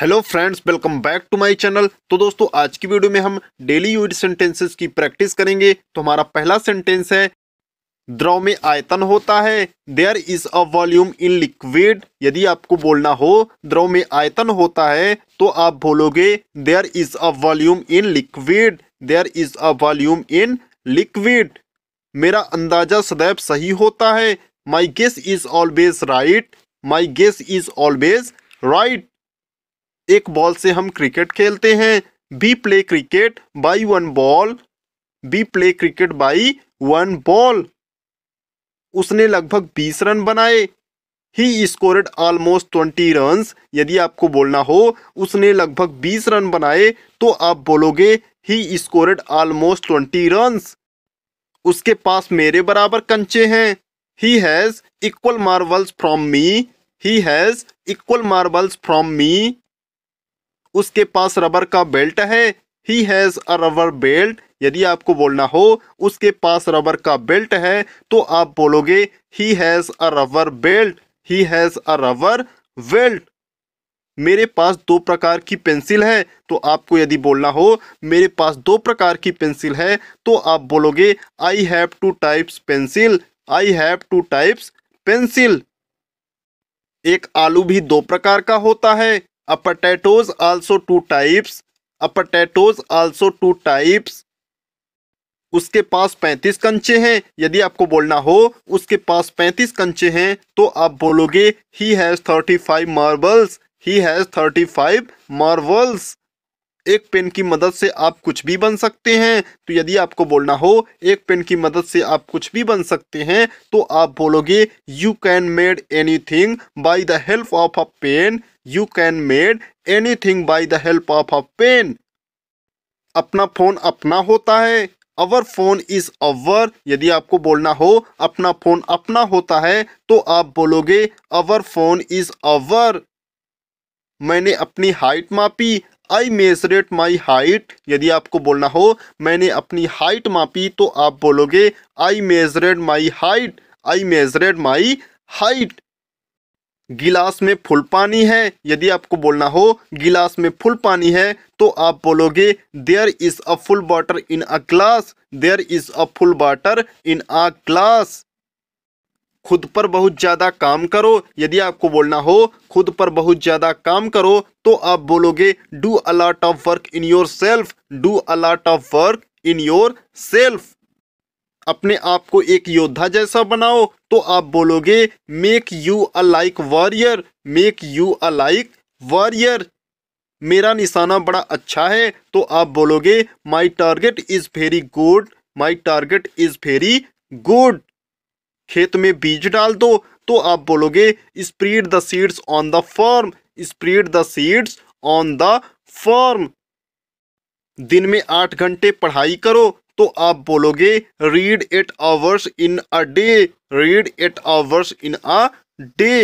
Hello friends welcome back to my channel तो दोस्तों आज की वीडियो में हम डेली यूज सेंटेंसेस की प्रैक्टिस करेंगे तो हमारा पहला सेंटेंस है द्रव में आयतन होता है there is a volume in liquid यदि आपको बोलना हो द्रव में आयतन होता है तो आप बोलोगे there is a volume in liquid there is a volume in liquid मेरा अंदाजा सदैव सही होता है my guess is always right my guess is always right एक बॉल से हम क्रिकेट खेलते हैं we play cricket by one ball we play cricket by one ball उसने लगभग बीस रन बनाए he scored almost twenty run यदि आपको बोलना हो उसने लगभग बीस रन बनाए तो आप बोलोगे he scored almost twenty run उसके पास मेरे बराबर कंचे हैं he has equal marbles from me he has equal marbles from me उसके पास रबर का बेल्ट है he has a rubber belt यदि आपको बोलना हो उसके पास रबर का बेल्ट है तो आप बोलोगे he has a rubber belt he has a rubber belt मेरे पास दो प्रकार की पेंसिल है तो आपको यदि बोलना हो मेरे पास दो प्रकार की पेंसिल है तो आप बोलोगे I have two types pencil I have two types pencil एक आलू भी दो प्रकार का होता है a potatoes also two types a potatoes also two types उसके पास पैंतीस कंचे हैं यदि आपको बोलना हो उसके पास पैंतीस कंचे हैं तो आप बोलोगे he has thirty five marbles he has thirty five marbles एक पेन की मदद से आप कुछ भी बन सकते हैं तो यदि आपको बोलना हो एक पेन की मदद से आप कुछ भी बन सकते हैं तो आप बोलोगे you can made anything by the help of a pen you can made anything by the help of a pen अपना फ़ोन अपना होता है अवर फोन इज अवर यदि आपको बोलना हो अपना फोन अपना होता है तो आप बोलोगे अवर फोन इज अवर मैंने अपनी हाइट मापी आई मेजरेट माई हाइट यदि आपको बोलना हो मैंने अपनी हाइट मापी तो आप बोलोगे आई मेजरेट my height I मेजरेट my height गिलास में फुल पानी है यदि आपको बोलना हो गिलास में फुल पानी है तो आप बोलोगे there is a full water in a glass there is a full water in a glass खुद पर बहुत ज़्यादा काम करो यदि आपको बोलना हो खुद पर बहुत ज़्यादा काम करो तो आप बोलोगे do a lot of work in yourself do a lot of work in yourself अपने आप को एक योद्धा जैसा बनाओ तो आप बोलोगे make you a like warrior make you a like warrior मेरा निशाना बड़ा अच्छा है तो आप बोलोगे my target is very good my target is very good खेत में बीज डाल दो तो आप बोलोगे spread the seeds on the farm spread the seeds on the farm दिन में आठ घंटे पढ़ाई करो तो आप बोलोगे read eight hours in a day read eight hours in a day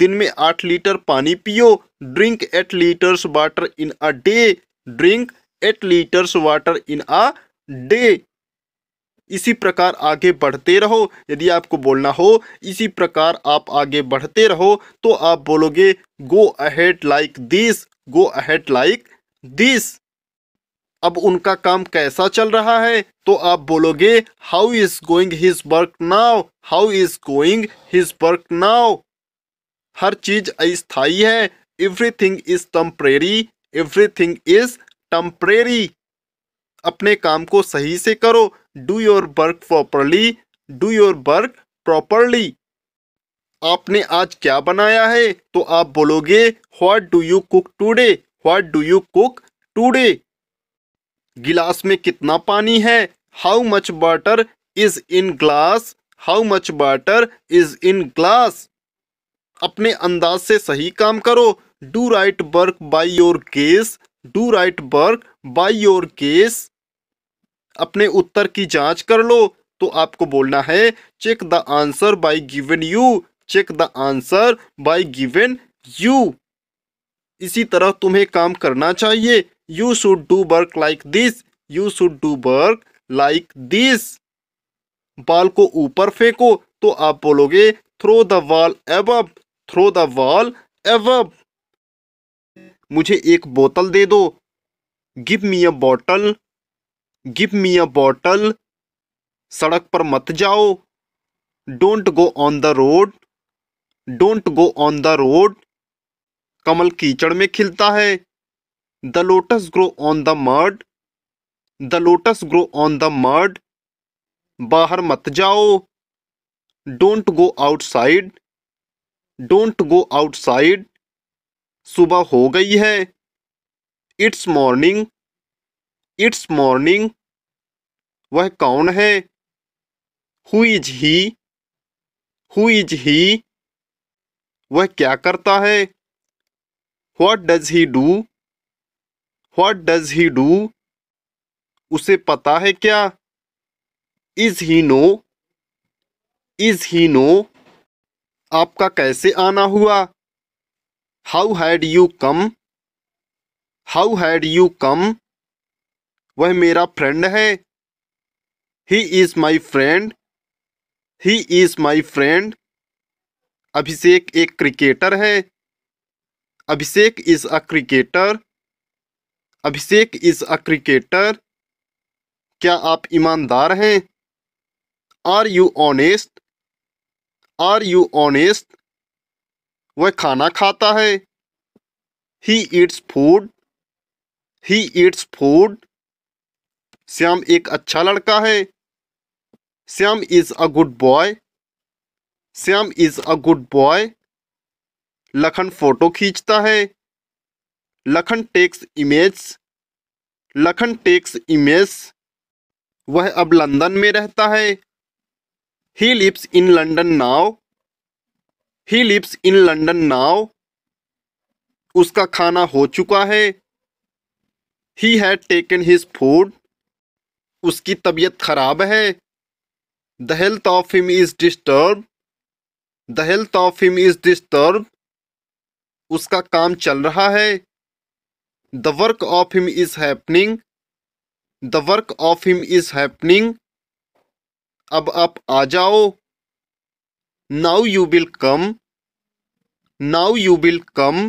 दिन में आठ लीटर पानी पियो drink eight litres water in a day drink eight litres water in a day इसी प्रकार आगे बढ़ते रहो यदि आपको बोलना हो इसी प्रकार आप आगे बढ़ते रहो तो आप बोलोगे go ahead like this go ahead like this अब उनका काम कैसा चल रहा है तो आप बोलोगे how is going his work now how is going his work now हर चीज अस्थाई है everything is temporary everything is temporary अपने काम को सही से करो do your work properly do your work properly आपने आज क्या बनाया है तो आप बोलोगे what do you cook today what do you cook today गिलास में कितना पानी है how much water is in glass how much water is in glass अपने अंदाज से सही काम करो do right work by your case do right work by your case अपने उत्तर की जांच कर लो तो आपको बोलना है check the answer by given you check the answer by given you इसी तरह तुम्हें काम करना चाहिए you should do work like this you should do work like this ball को ऊपर फेंको तो आप बोलोगे throw the ball above throw the ball above मुझे एक बोतल दे दो give me a bottle give me a bottle सड़क पर मत जाओ don't go on the road don't go on the road कमल कीचड़ में खिलता है the lotus grow on the mud the lotus grow on the mud बाहर मत जाओ don't go outside don't go outside सुबह हो गई है इट्स मॉर्निंग इट्स मॉर्निंग वह कौन है who is he who is he वह क्या करता है what does he do what does he do उसे पता है क्या is he know is he know आपका कैसे आना हुआ how had you come how had you come वह मेरा फ्रेंड है he is my friend he is my friend Abhishek एक क्रिकेटर है Abhishek is a cricketer Abhishek is a cricketer क्या आप ईमानदार हैं are you honest are you honest वह खाना खाता है he eats food he eats food Shyam एक अच्छा लड़का है Shyam is a good boy Shyam is a good boy Lakhan photo खींचता है Lakhan takes image Lakhan takes image वह अब लंदन में रहता है he lives in London now he lives in London now उसका खाना हो चुका है he had taken his food उसकी तबीयत खराब है the health of him is disturb the health of him is disturb उसका काम चल रहा है the work of him is happening the work of him is happening अब आप आ जाओ now you will come now you will come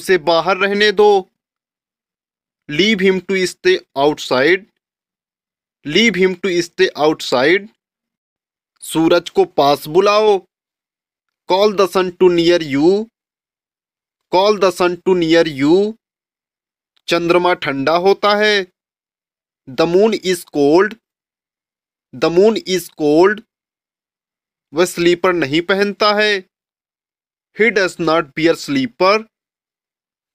उसे बाहर रहने दो leave him to stay outside leave him to stay outside सूरज को पास बुलाओ call the sun to near you call the sun to near you चंद्रमा ठंडा होता है the moon is cold the moon is cold वह स्लीपर नहीं पहनता है he does not bear slipper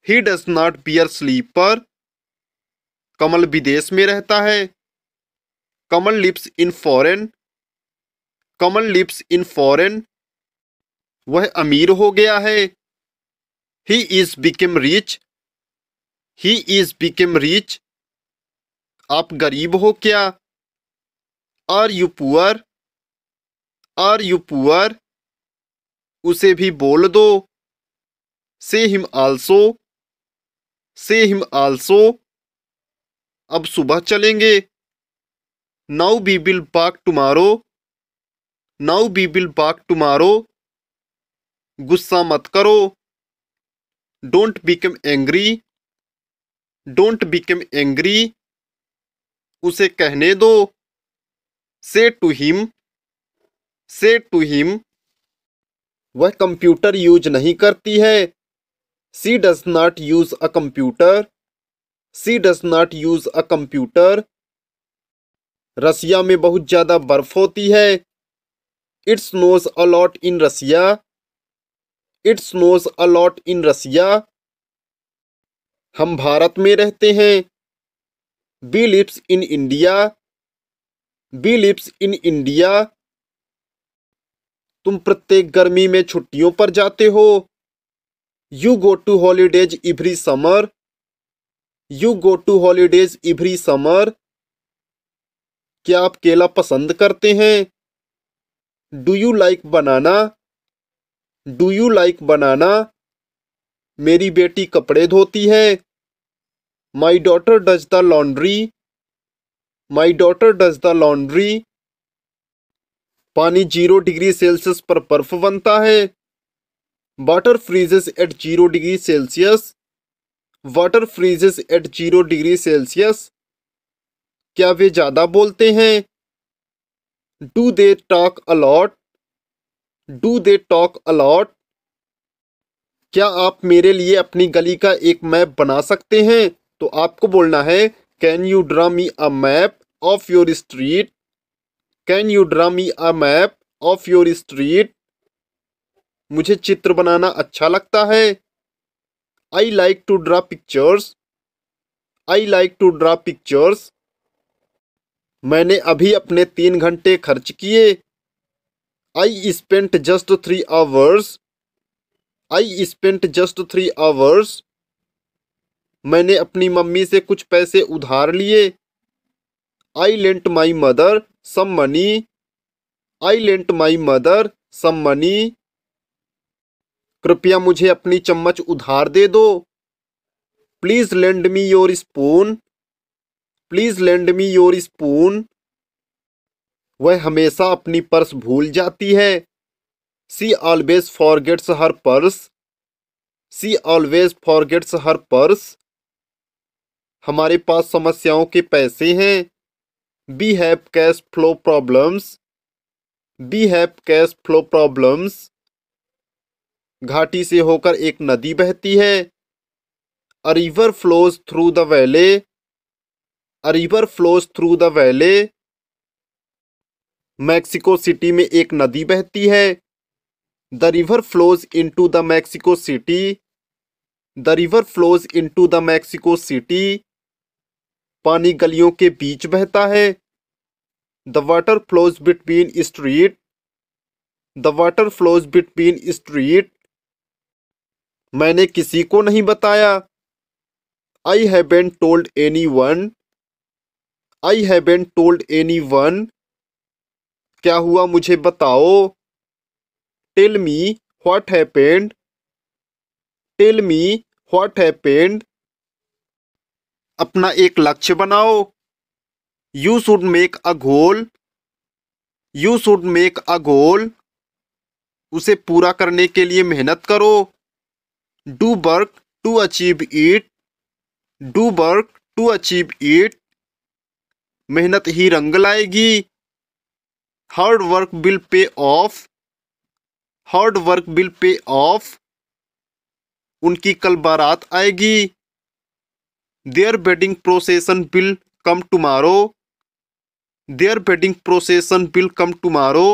he does not bear slipper Kamal विदेश में रहता है Kamal lives in foreign Kamal lives in foreign वह अमीर हो गया है he is become rich he is become rich आप गरीब हो क्या are you poor are you poor उसे भी बोल दो say him also say him also अब सुबह चलेंगे now we will park tomorrow now we will park tomorrow गुस्सा मत करो don't become angry don't become angry उसे कहने दो say to him say to him वह कंप्यूटर यूज नहीं करती है she does not use a computer she does not use a computer Russia में बहुत ज़्यादा बर्फ होती है it snows a lot in Russia it snows a lot in Russia हम भारत में रहते हैं we lives in India we lives in India तुम प्रत्येक गर्मी में छुट्टियों पर जाते हो you go to holidays every summer you go to holidays every summer क्या आप केला पसंद करते हैं do you like banana do you like banana मेरी बेटी कपड़े धोती है my daughter does the laundry my daughter does the laundry पानी जीरो डिग्री सेल्सियस पर बर्फ बनता है water freezes at zero degree Celsius water freezes at zero degree Celsius क्या वे ज़्यादा बोलते हैं do they talk a lot do they talk a lot क्या आप मेरे लिए अपनी गली का एक मैप बना सकते हैं तो आपको बोलना है can you draw me a map of your street can you draw me a map of your street मुझे चित्र बनाना अच्छा लगता है I like to draw pictures I like to draw pictures मैंने अभी अपने तीन घंटे खर्च किए I spent just three hours I spent just three hours मैंने अपनी मम्मी से कुछ पैसे उधार लिए I lent my mother some money I lent my mother some money कृपया मुझे अपनी चम्मच उधार दे दो please lend me your spoon please lend me your spoon वह हमेशा अपनी पर्स भूल जाती है she always forgets her purse she always forgets her purse हमारे पास समस्याओं के पैसे हैं we have cash flow problems we have cash flow problems घाटी से होकर एक नदी बहती है a river flows through the valley a river flows through the valley Mexico City में एक नदी बहती है the river flows into the Mexico City the river flows into the Mexico City पानी गलियों के बीच बहता है the water flows between street the water flows between street मैंने किसी को नहीं बताया I haven't told anyone I haven't told anyone क्या हुआ मुझे बताओ tell me what happened tell me what happened अपना एक लक्ष्य बनाओ you should make a goal you should make a goal उसे पूरा करने के लिए मेहनत करो do work to achieve it do work to achieve it मेहनत ही रंग लाएगी hard work will pay off hard work will pay off उनकी कल बारात आएगी their wedding procession will come tomorrow their wedding procession will come tomorrow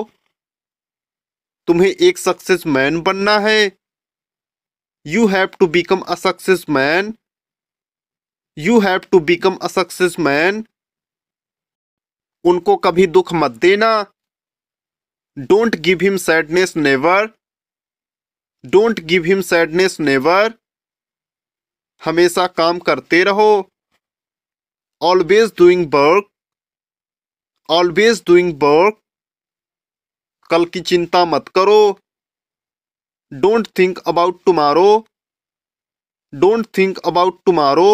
तुम्हें एक सक्सेस मैन बनना है you have to become a success man you have to become a success man उनको कभी दुख मत देना don't give him sadness never don't give him sadness never हमेशा काम करते रहो always doing work always doing work कल की चिंता मत करो don't think about tomorrow don't think about tomorrow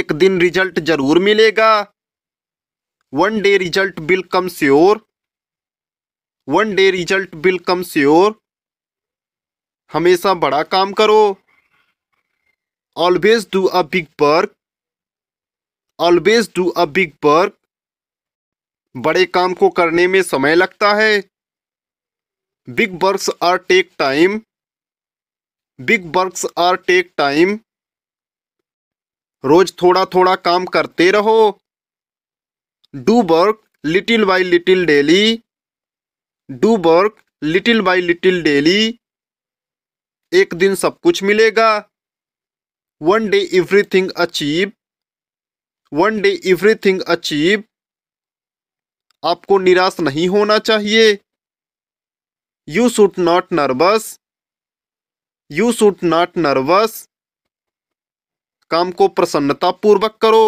एक दिन रिजल्ट जरूर मिलेगा one day result will come sure one day result will come sure हमेशा बड़ा काम करो always do a big work always do a big work बड़े काम को करने में समय लगता है big works are take time big works are take time रोज थोड़ा थोड़ा काम करते रहो do work little by little daily do work little by little daily एक दिन सब कुछ मिलेगा one day everything achieve one day everything achieve आपको निराश नहीं होना चाहिए you should not nervous you should not nervous काम को प्रसन्नतापूर्वक करो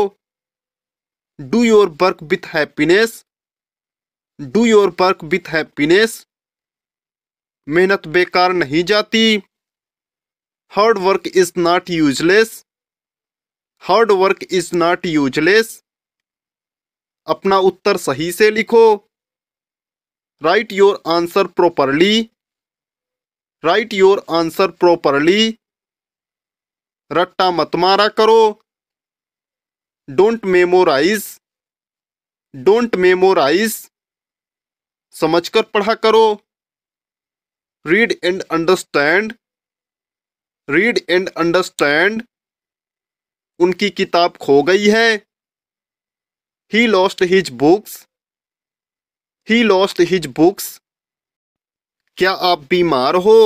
do your work with happiness do your work with happiness मेहनत बेकार नहीं जाती hard work is not useless hard work is not useless अपना उत्तर सही से लिखो write your answer properly write your answer properly रट्टा मत मारा करो डोंट मेमोराइज डोंट मेमोराइज समझकर पढ़ा करो read and understand read and understand उनकी किताब खो गई है he lost his books he lost his books क्या आप बीमार हो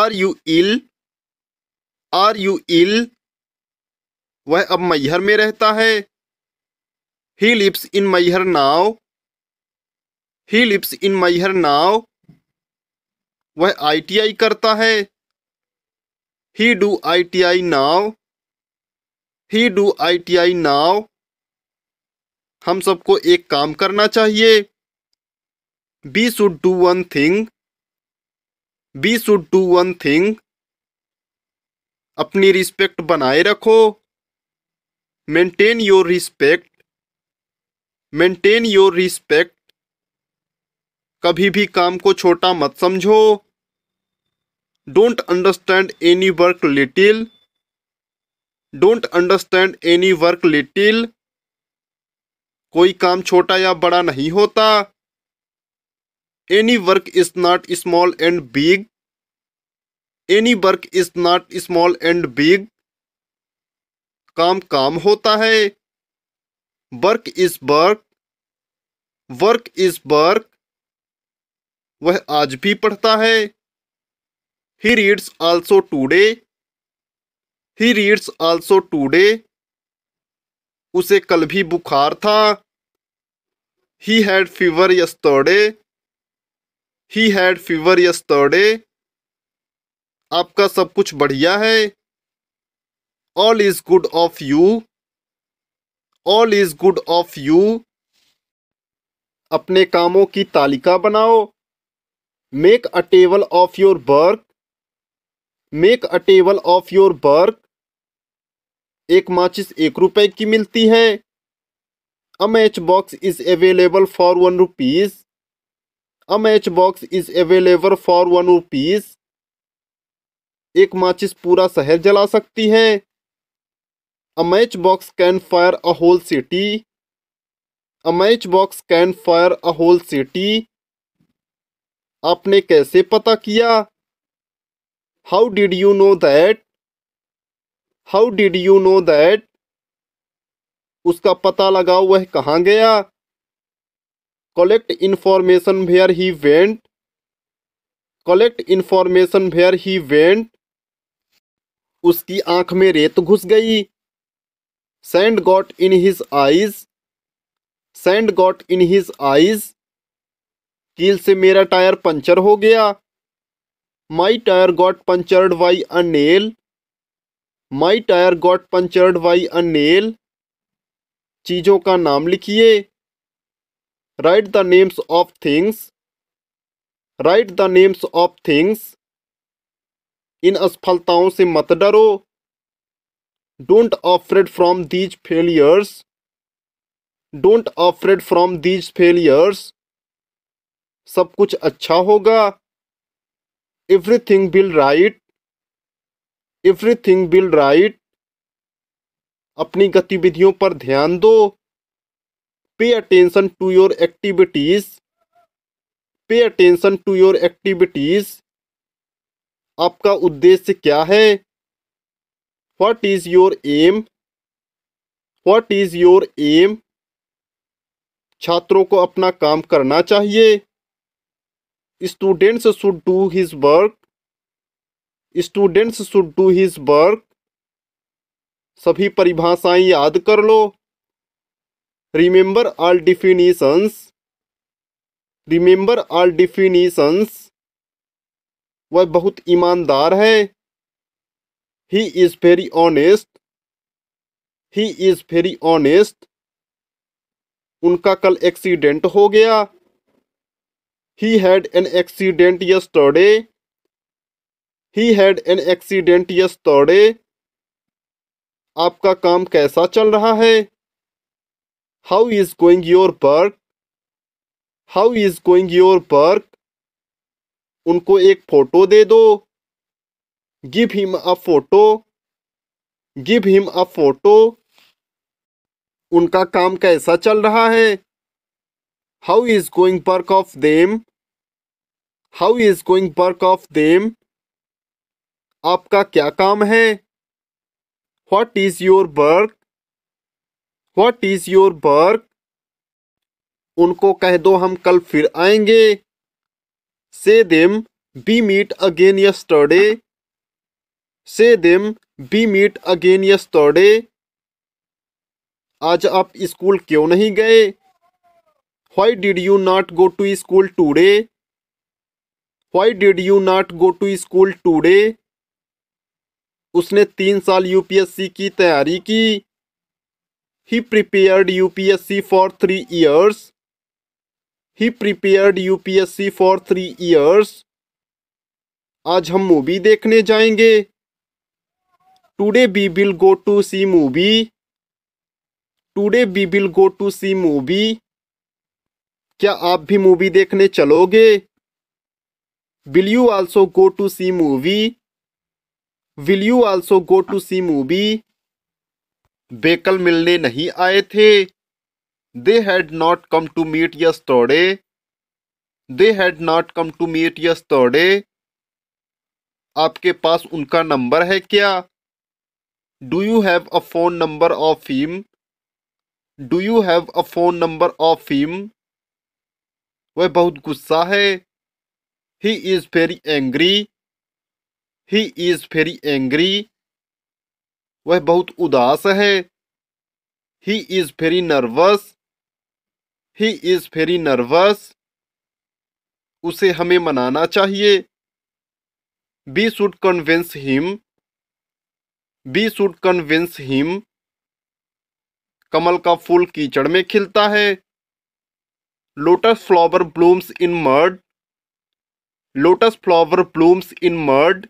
are you ill are you ill वह अब मैहर में रहता है he lives in Maihar now he lives in Maihar now वह आईटीआई करता है he do ITI now he do ITI now हम सबको एक काम करना चाहिए we should do one thing we should do one thing अपनी रिस्पेक्ट बनाए रखो maintain your respect maintain your respect कभी भी काम को छोटा मत समझो don't understand any work little don't understand any work little कोई काम छोटा या बड़ा नहीं होता any work is not small and big any work is not small and big काम काम होता है work is work work is work वह आज भी पढ़ता है ही reads also today he reads also today उसे कल भी बुखार था he had fever yesterday he had fever yesterday आपका सब कुछ बढ़िया है all is good of you all is good of you अपने कामों की तालिका बनाओ make a table of your work make a table of your work एक माचिस एक रुपए की मिलती है a match box is available for one rupees a match box is available for one rupees एक माचिस पूरा शहर जला सकती है A matchbox can fire a whole city. A matchbox can fire a whole city. आपने कैसे पता किया how did you know that how did you know that उसका पता लगा वह कहाँ गया Collect information where he went Collect information where he went उसकी आंख में रेत घुस गई sand got in his eyes sand got in his eyes कील से मेरा टायर पंचर हो गया my tyre got punctured by a nail my tyre got punctured by a nail चीज़ों का नाम लिखिए write the names of things write the names of things in असफलताओं से मत डरो don't afraid from these failures don't afraid from these failures सब कुछ अच्छा होगा everything will right everything will right अपनी गतिविधियों पर ध्यान दो pay attention to your activities pay attention to your activities आपका उद्देश्य क्या है what is your aim what is your aim छात्रों को अपना काम करना चाहिए students should do his work students should do his work सभी परिभाषाएं याद कर लो remember all definitions remember all definitions वह बहुत ईमानदार है he is very honest he is very honest उनका कल एक्सीडेंट हो गया he had an accident yesterday he had an accident yesterday आपका काम कैसा चल रहा है how is going your work how is going your work उनको एक फोटो दे दो give him a photo give him a photo उनका काम कैसा चल रहा है how is going work of them how is going work of them आपका क्या काम है what is your work what is your work उनको कह दो हम कल फिर आएंगे say them we meet again yesterday say them we meet again yesterday आज आप स्कूल क्यों नहीं गए why did you not go to school today why did you not go to school today उसने तीन साल यूपीएससी की तैयारी की he prepared UPSC for three years he prepared UPSC for three years आज हम मूवी देखने जाएंगे today we will go to see movie today we will go to see movie क्या आप भी मूवी देखने चलोगे will you also go to see movie will you also go to see movie वे कल मिलने नहीं आए थे they had not come to meet yesterday they had not come to meet yesterday आपके पास उनका नंबर है क्या do you have a phone number of him do you have a phone number of him वह बहुत गुस्सा है he is very angry he is very angry वह बहुत उदास है he is very nervous he is very nervous उसे हमें मनाना चाहिए We should convince him we should convince him कमल का फूल कीचड़ में खिलता है lotus flower blooms in mud lotus flower blooms in mud